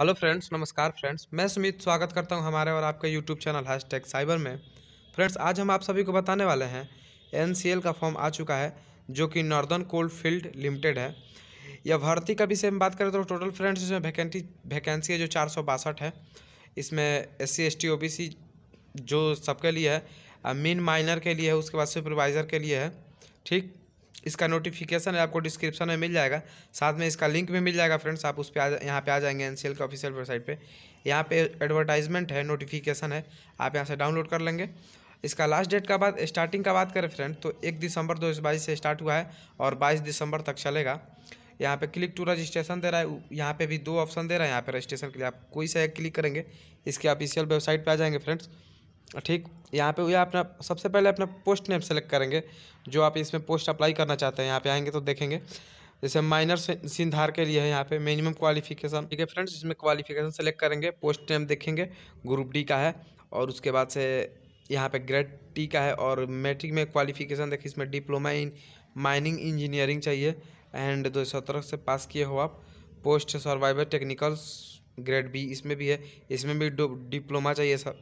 hello friends नमस्कार friends मैं सुमित स्वागत करता हूं हमारे और आपके YouTube channel hashtag cyber में फ्रेंड्स आज हम आप सभी को बताने वाले हैं एन का फॉर्म आ चुका है जो कि नॉर्दर्न कोल्ड फील्ड लिमिटेड है या भर्ती का विषय में बात करें तो टोटल फ्रेंड्स इसमें वैकेंटी वैकेंसी है जो चार है इसमें एस सी एस टी जो सबके लिए है मीन माइनर के लिए है उसके बाद सुपरवाइज़र के लिए है ठीक इसका नोटिफिकेशन है आपको डिस्क्रिप्शन में मिल जाएगा साथ में इसका लिंक भी मिल जाएगा फ्रेंड्स आप उस पर आ यहाँ पे आ जाएंगे एन के ऑफिशियल वेबसाइट पे यहाँ पे एडवर्टाइजमेंट है नोटिफिकेशन है आप यहाँ से डाउनलोड कर लेंगे इसका लास्ट डेट का बात स्टार्टिंग का बात करें फ्रेंड तो एक दिसंबर दो से स्टार्ट हुआ है और बाईस दिसंबर तक चलेगा यहाँ पे क्लिक टू रजिस्ट्रेशन दे रहा है यहाँ पे भी दो ऑप्शन दे रहा है यहाँ पे रजिस्ट्रेशन के लिए आप कोई सा एक क्लिक करेंगे इसके ऑफिशियल वेबसाइट पे आ जाएंगे फ्रेंड्स हाँ, ठीक यहाँ पे हुआ अपना सबसे पहले अपना पोस्ट नेम सेलेक्ट करेंगे जो आप इसमें पोस्ट अप्लाई करना चाहते हैं यहाँ पे आएंगे तो देखेंगे जैसे माइनर सिंधार के लिए है यहाँ पे मिनिमम क्वालिफिकेशन ठीक है फ्रेंड्स इसमें क्वालिफिकेशन सेलेक्ट करेंगे पोस्ट नेम देखेंगे ग्रुप डी का है और उसके बाद से यहाँ पे ग्रेड टी का है और मैट्रिक में क्वालिफिकेशन देखिए इसमें डिप्लोमा इन माइनिंग इंजीनियरिंग चाहिए एंड दो से पास किए हो आप post surveyor technical grade B इसमें भी है इसमें भी डिप्लोमा चाहिए सर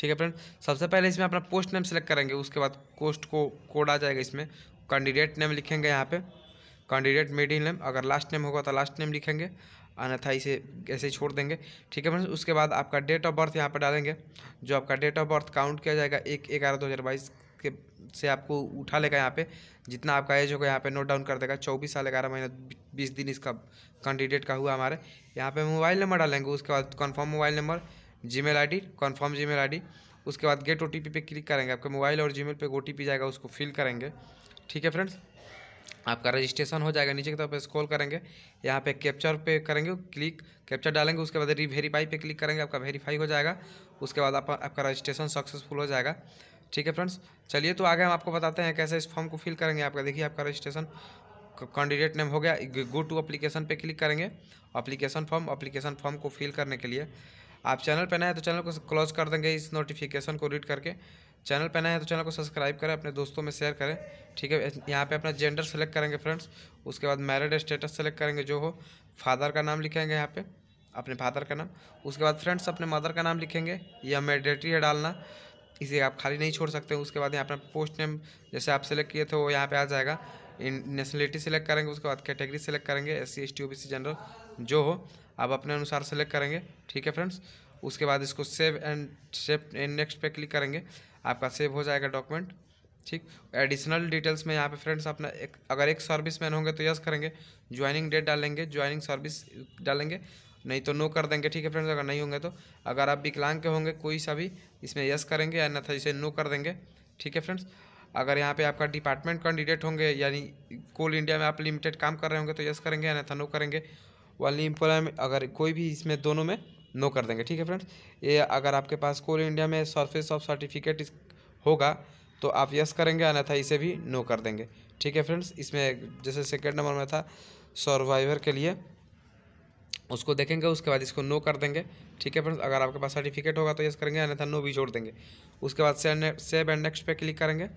ठीक है फ्रेंड सबसे पहले इसमें अपना पोस्ट नेम सेलेक्ट करेंगे उसके बाद पोस्ट को कोड आ जाएगा इसमें कैंडिडेट नेम लिखेंगे यहाँ पे कैंडिडेट मिडिल नेम अगर लास्ट नेम होगा तो लास्ट नेम लिखेंगे अन्यथा इसे ऐसे ही छोड़ देंगे ठीक है फ्रेंड उसके बाद आपका डेट ऑफ बर्थ यहाँ पर डालेंगे जो आपका डेट ऑफ बर्थ काउंट किया जाएगा एक ग्यारह दो हज़ार बाईस के से आपको उठा लेगा यहाँ पे जितना आपका एज होगा यहाँ पे नोट डाउन कर देगा चौबीस साल ग्यारह महीना बीस दिन इसका कैंडिडेट का हुआ हमारे यहाँ पे मोबाइल नंबर डालेंगे उसके बाद confirm mobile number Gmail ID confirm Gmail ID उसके बाद गेट ओटीपी पे क्लिक करेंगे आपके मोबाइल और जीमेल पे ओटीपी जाएगा उसको फिल करेंगे ठीक है फ्रेंड्स आपका रजिस्ट्रेशन हो जाएगा नीचे की तरफ स्क्रॉल करेंगे यहाँ पे कैप्चर पे करेंगे क्लिक कैप्चर डालेंगे उसके बाद री वेरीफाई पे क्लिक करेंगे आपका वेरीफाई हो जाएगा उसके बाद आप, आपका रजिस्ट्रेशन सक्सेसफुल हो जाएगा ठीक है फ्रेंड्स चलिए तो आगे हम आपको बताते हैं कैसे इस फॉर्म को फिल करेंगे आपका देखिए आपका रजिस्ट्रेशन कैंडिडेट नेम हो गया गो टू अप्लीकेशन पर क्लिक करेंगे अप्लीकेशन फॉर्म अप्लीकेशन फॉर्म को फिल करने के लिए आप चैनल पर नए हैं तो चैनल को क्लोज कर देंगे इस नोटिफिकेशन को रीड करके चैनल पर नए हैं तो चैनल को सब्सक्राइब करें अपने दोस्तों में शेयर करें ठीक है यहाँ पे अपना जेंडर सेलेक्ट करेंगे फ्रेंड्स उसके बाद मैरिड स्टेटस सेलेक्ट करेंगे जो हो फादर का नाम लिखेंगे यहाँ पे अपने फादर का नाम उसके बाद फ्रेंड्स अपने मदर का नाम लिखेंगे या मेडेटरी है डालना इसे आप खाली नहीं छोड़ सकते उसके बाद यहाँ पर पोस्ट नेम जैसे आप सेलेक्ट किए थे वो यहाँ पर आ जाएगा नेशनलिटी सेलेक्ट करेंगे उसके बाद कैटेगरी सेलेक्ट करेंगे S C S T O B C general जो हो आप अपने अनुसार सेलेक्ट करेंगे ठीक है फ्रेंड्स उसके बाद इसको save and save and next पे क्लिक करेंगे आपका सेव हो जाएगा डॉक्यूमेंट ठीक एडिशनल डिटेल्स में यहाँ पे फ्रेंड्स अपना एक अगर एक सर्विस मैन होंगे तो यस करेंगे ज्वाइनिंग डेट डालेंगे ज्वाइनिंग सर्विस डालेंगे नहीं तो नो कर देंगे ठीक है फ्रेंड्स अगर नहीं होंगे तो अगर आप विकलांग के होंगे कोई सा भी इसमें यस करेंगे या ना इसे नो कर देंगे ठीक है फ्रेंड्स अगर यहाँ पे आपका डिपार्टमेंट कैंडिडेट होंगे यानी कोल इंडिया में आप लिमिटेड काम कर रहे होंगे तो यस करेंगे या ना नो करेंगे वाली एम्प्लॉय में अगर कोई भी इसमें दोनों में नो कर देंगे ठीक है फ्रेंड्स ये अगर आपके पास कोल इंडिया में सर्फेस ऑफ सर्टिफिकेट होगा तो आप यस करेंगे अन्यथा इसे भी नो कर देंगे ठीक है फ्रेंड्स इसमें जैसे सेकेंड नंबर में था सर्वाइवर के लिए उसको देखेंगे उसके बाद इसको नो कर देंगे ठीक है फ्रेंड्स अगर आपके पास सर्टिफिकेट होगा तो यस करेंगे अन्यथा नो भी छोड़ देंगे उसके बाद सेव एंड नेक्स्ट पे क्लिक करेंगे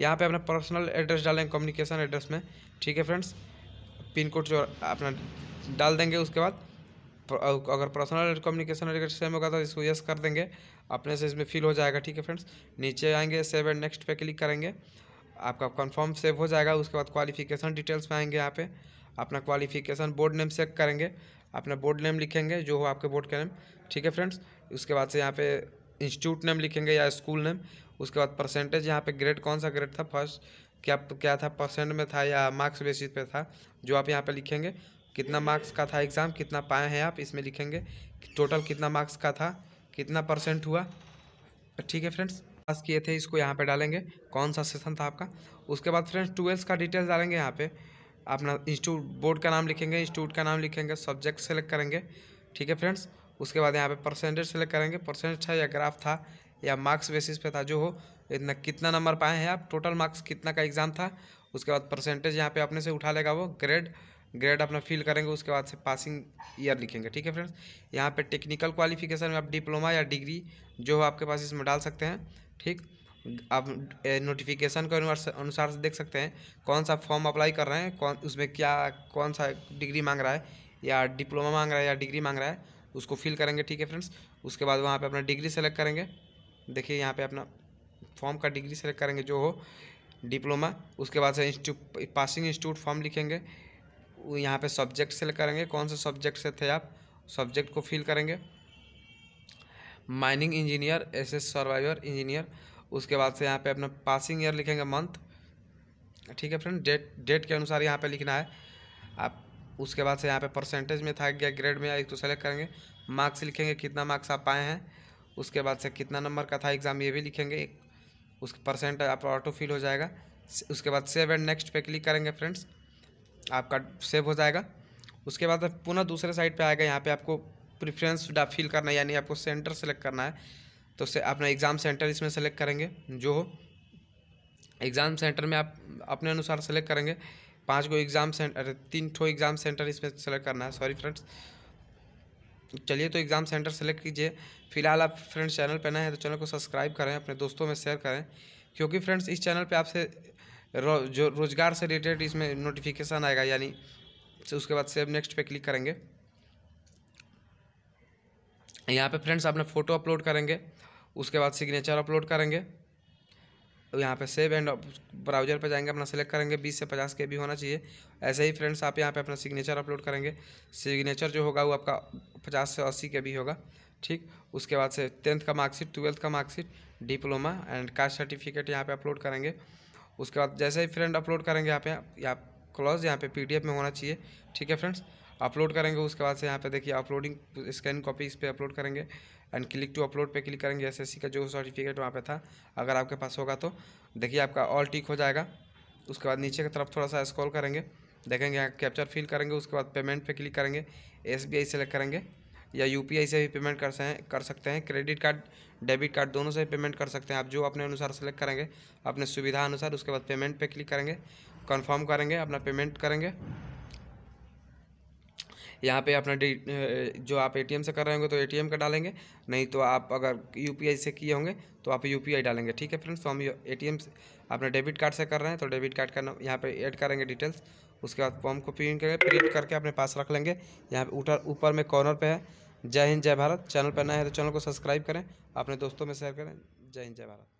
यहाँ पे अपना पर्सनल एड्रेस डालेंगे कम्युनिकेशन एड्रेस में ठीक है फ्रेंड्स पिन कोड जो अपना डाल देंगे उसके बाद अगर पर्सनल कम्युनिकेशन रिलेटेड सेम होगा तो इसको यस कर देंगे अपने से इसमें फिल हो जाएगा ठीक है फ्रेंड्स नीचे आएंगे सेव एंड नेक्स्ट पे क्लिक करेंगे आपका कंफर्म सेव हो जाएगा उसके बाद क्वालिफिकेशन डिटेल्स में आएंगे यहाँ पे अपना क्वालिफिकेशन बोर्ड नेम चेक करेंगे अपना बोर्ड नेम लिखेंगे जो हो आपके बोर्ड का नेम ठीक है फ्रेंड्स उसके बाद से यहाँ पे इंस्टीट्यूट नेम लिखेंगे या स्कूल नेम उसके बाद परसेंटेज यहाँ पे ग्रेड कौन सा ग्रेड था फर्स्ट क्या क्या था परसेंट में था या मार्क्स बेसिस पे था जो आप यहाँ पे लिखेंगे कितना मार्क्स का था एग्ज़ाम कितना पाए हैं आप इसमें लिखेंगे टोटल कितना मार्क्स का था कितना परसेंट हुआ ठीक है फ्रेंड्स पास किए थे इसको यहाँ पे डालेंगे कौन सा सेशन था आपका उसके बाद फ्रेंड्स ट्वेल्थ का डिटेल्स डालेंगे यहाँ पे अपना इंस्टीट्यूट बोर्ड का नाम लिखेंगे इंस्टीट्यूट का नाम लिखेंगे सब्जेक्ट सेलेक्ट करेंगे ठीक है फ्रेंड्स उसके बाद यहाँ पे परसेंटेज सेलेक्ट करेंगे परसेंटेज था या ग्राफ था या मार्क्स बेसिस पे था जो हो इतना कितना नंबर पाए हैं आप टोटल मार्क्स कितना का एग्ज़ाम था उसके बाद परसेंटेज यहाँ पर अपने से उठा लेगा वो ग्रेड ग्रेड अपना फिल करेंगे उसके बाद से पासिंग ईयर लिखेंगे ठीक है फ्रेंड्स यहाँ पे टेक्निकल क्वालिफिकेशन में आप डिप्लोमा या डिग्री जो हो आपके पास इसमें डाल सकते हैं ठीक आप नोटिफिकेशन के अनुसार से देख सकते हैं कौन सा फॉर्म अप्लाई कर रहे हैं कौन उसमें क्या कौन सा डिग्री मांग रहा है या डिप्लोमा मांग रहा है या डिग्री मांग रहा है उसको फिल करेंगे ठीक है फ्रेंड्स उसके बाद वहाँ पर अपना डिग्री सेलेक्ट करेंगे देखिए यहाँ पर अपना फॉर्म का डिग्री सेलेक्ट करेंगे जो हो डिप्लोमा उसके बाद से इंस्टीट्यूट पासिंग इंस्टीट्यूट फॉर्म लिखेंगे यहाँ पे सब्जेक्ट से करेंगे कौन से सब्जेक्ट से थे आप सब्जेक्ट को फिल करेंगे mining engineer S S surveyor engineer उसके बाद से यहाँ पे अपना पासिंग ईयर लिखेंगे मंथ ठीक है फ्रेंड डेट डेट के अनुसार यहाँ पे लिखना है आप उसके बाद से यहाँ पे परसेंटेज में था क्या ग्रेड में एक तो सेलेक्ट करेंगे मार्क्स लिखेंगे कितना मार्क्स आप पाए हैं उसके बाद से कितना नंबर का था एग्ज़ाम ये भी लिखेंगे उस परसेंट आप ऑटो फिल हो जाएगा उसके बाद सेव एंड नेक्स्ट पे क्लिक करेंगे फ्रेंड्स आपका सेव हो जाएगा उसके बाद पुनः दूसरे साइड पे आएगा यहाँ पे आपको प्रिफ्रेंस फिल करना है यानी आपको सेंटर सेलेक्ट करना है तो से अपना एग्ज़ाम सेंटर इसमें सेलेक्ट करेंगे जो हो एग्ज़ाम सेंटर में आप अपने अनुसार सेलेक्ट करेंगे पाँच को एग्ज़ाम सेंटर तीन ठो एग्ज़ाम सेंटर इसमें सेलेक्ट करना है सॉरी फ्रेंड्स चलिए तो एग्ज़ाम सेंटर सेलेक्ट कीजिए फिलहाल आप फ्रेंड्स चैनल पर नए हैं तो चैनल को सब्सक्राइब करें अपने दोस्तों में शेयर करें क्योंकि फ्रेंड्स इस चैनल पर आपसे रो, जो रोज़गार से रिलेटेड इसमें नोटिफिकेशन आएगा यानी उसके बाद सेव नेक्स्ट पे क्लिक करेंगे यहाँ पे फ्रेंड्स अपना फ़ोटो अपलोड करेंगे उसके बाद सिग्नेचर अपलोड करेंगे यहाँ पे सेव एंड ब्राउजर पे जाएंगे अपना सेलेक्ट करेंगे 20 से 50 के भी होना चाहिए ऐसे ही फ्रेंड्स आप यहाँ पे अपना सिग्नेचर अपलोड करेंगे सिग्नेचर जो होगा वो आपका 50 से 80 के भी होगा ठीक उसके बाद से टेंथ का मार्कशीट ट्वेल्थ का marksheet diploma and caste certificate यहाँ पे अपलोड करेंगे उसके बाद जैसे ही फ्रेंड अपलोड करेंगे यहाँ पे यहाँ क्लॉज यहाँ पे पीडीएफ में होना चाहिए ठीक है फ्रेंड्स अपलोड करेंगे उसके बाद से यहाँ पे देखिए अपलोडिंग स्कैन कॉपी इस पर अपलोड करेंगे एंड क्लिक टू अपलोड पे क्लिक करेंगे एस का जो सर्टिफिकेट वहाँ पे था अगर आपके पास होगा तो देखिए आपका ऑल टिक हो जाएगा उसके बाद नीचे की तरफ थोड़ा सा स्क्रॉल करेंगे देखेंगे यहाँ कैप्चर फिल करेंगे उसके बाद पेमेंट पे क्लिक करेंगे एस सेलेक्ट करेंगे या यू से भी पेमेंट कर कर सकते हैं क्रेडिट कार्ड डेबिट कार्ड दोनों से पेमेंट कर सकते हैं आप जो अपने अनुसार सेलेक्ट करेंगे अपने सुविधा अनुसार उसके बाद पेमेंट पे क्लिक करेंगे कंफर्म करेंगे अपना पेमेंट करेंगे यहाँ पे अपना जो आप एटीएम से कर रहे होंगे तो एटीएम का डालेंगे नहीं तो आप अगर यूपीआई से किए होंगे तो आप यूपीआई डालेंगे ठीक है फ्रेंड्स तो हम ए टी अपने डेबिट कार्ड से कर रहे हैं तो डेबिट कार्ड का नाम यहाँ पर एड करेंगे डिटेल्स उसके बाद फॉर्म को प्रिंट करेंगे प्रिंट करके अपने पास रख लेंगे यहाँ पे ऊपर में कॉर्नर पर है जय हिंद जय भारत चैनल पर नए है तो चैनल को सब्सक्राइब करें अपने दोस्तों में शेयर करें जय हिंद जय भारत